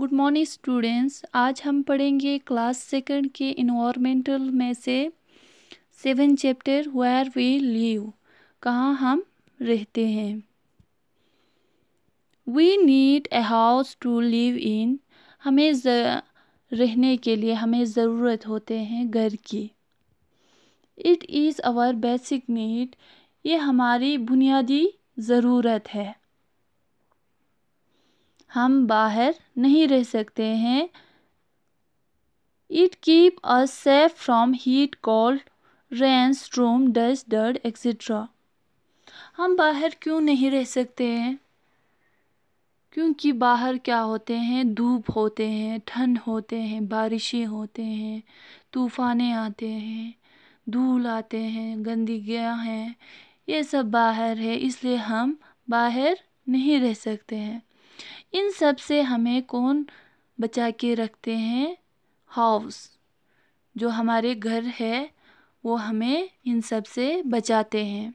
Good morning students आज हम पढ़ेंगे क्लास सेकंड के इन्वामेंटल में से seven chapter where we live कहाँ हम रहते हैं we need a house to live in हमें रहने के लिए हमें ज़रूरत होते हैं घर की it is our basic need ये हमारी बुनियादी ज़रूरत है हम बाहर नहीं रह सकते हैं it keep us safe from heat cold rain storm dust dirt etcetera हम बाहर क्यों नहीं रह सकते हैं क्योंकि बाहर क्या होते हैं धूप होते हैं ठंड होते हैं बारिशें होते हैं तूफ़ान आते हैं धूल आते हैं गंदगियाँ हैं ये सब बाहर है इसलिए हम बाहर नहीं रह सकते हैं इन सब से हमें कौन बचा के रखते हैं हाउस जो हमारे घर है वो हमें इन सब से बचाते हैं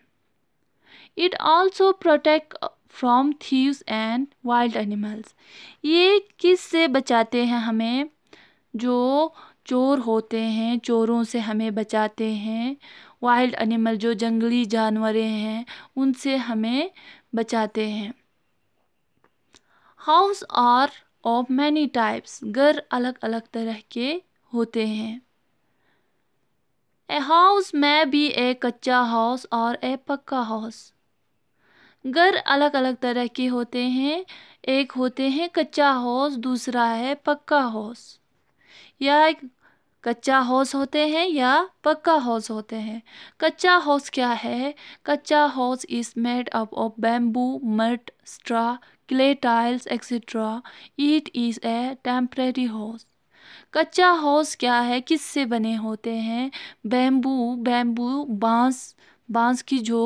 it also protect from thieves and wild animals ये किस से बचाते हैं हमें जो चोर होते हैं चोरों से हमें बचाते हैं वाइल्ड एनिमल जो जंगली जानवरें हैं उनसे हमें बचाते हैं house are of many types घर अलग अलग तरह के होते हैं ए हाउस में भी ए कच्चा हाउस और ए पक्का हाउस घर अलग अलग तरह के होते हैं एक होते हैं कच्चा हाउस दूसरा है पक्का हाउस या एक कच्चा हाउस होते हैं या पक्का हाउस होते हैं कच्चा हाउस क्या है कच्चा house is made up of bamboo mud straw clay tiles etc. It is a temporary house. कच्चा हाउस क्या है किससे बने होते हैं बैम्बू बैम्बू बांस बांस की जो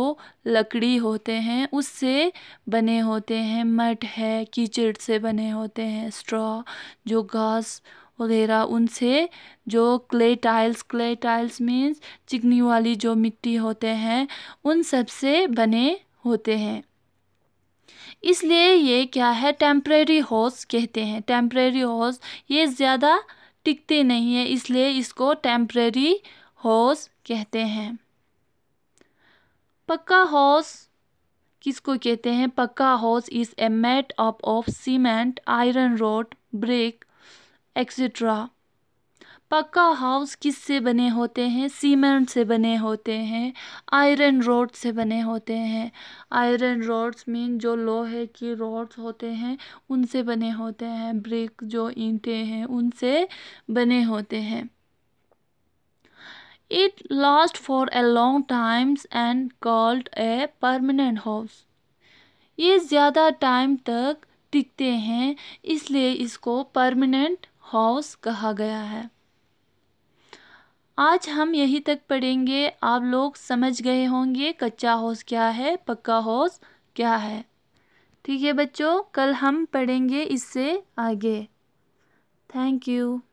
लकड़ी होते हैं उससे बने होते हैं मट है कीचड़ से बने होते हैं स्ट्रॉ जो घास वगैरह उनसे जो clay tiles clay tiles means चिकनी वाली जो मिट्टी होते हैं उन सब से बने होते हैं इसलिए ये क्या है टेम्प्रेरी हॉर्स कहते हैं टेम्प्रेरी हॉर्स ये ज़्यादा टिकते नहीं है इसलिए इसको टेम्प्रेरी हॉर्स कहते हैं पक्का हॉर्स किसको कहते हैं पक्का house is a made up of cement iron rod brick etcetera पक्का हाउस किससे बने होते हैं सीमेंट से बने होते हैं आयरन रोड से बने होते हैं आयरन रोड्स मीन जो लोहे की रोड्स होते हैं उनसे बने होते हैं ब्रिक जो ईंटे हैं उनसे बने होते हैं it last for a long times and called a permanent house ये ज़्यादा टाइम तक टिकते हैं इसलिए इसको परमानेंट हाउस कहा गया है आज हम यहीं तक पढ़ेंगे आप लोग समझ गए होंगे कच्चा हौस क्या है पक्का हौस क्या है ठीक है बच्चों कल हम पढ़ेंगे इससे आगे थैंक यू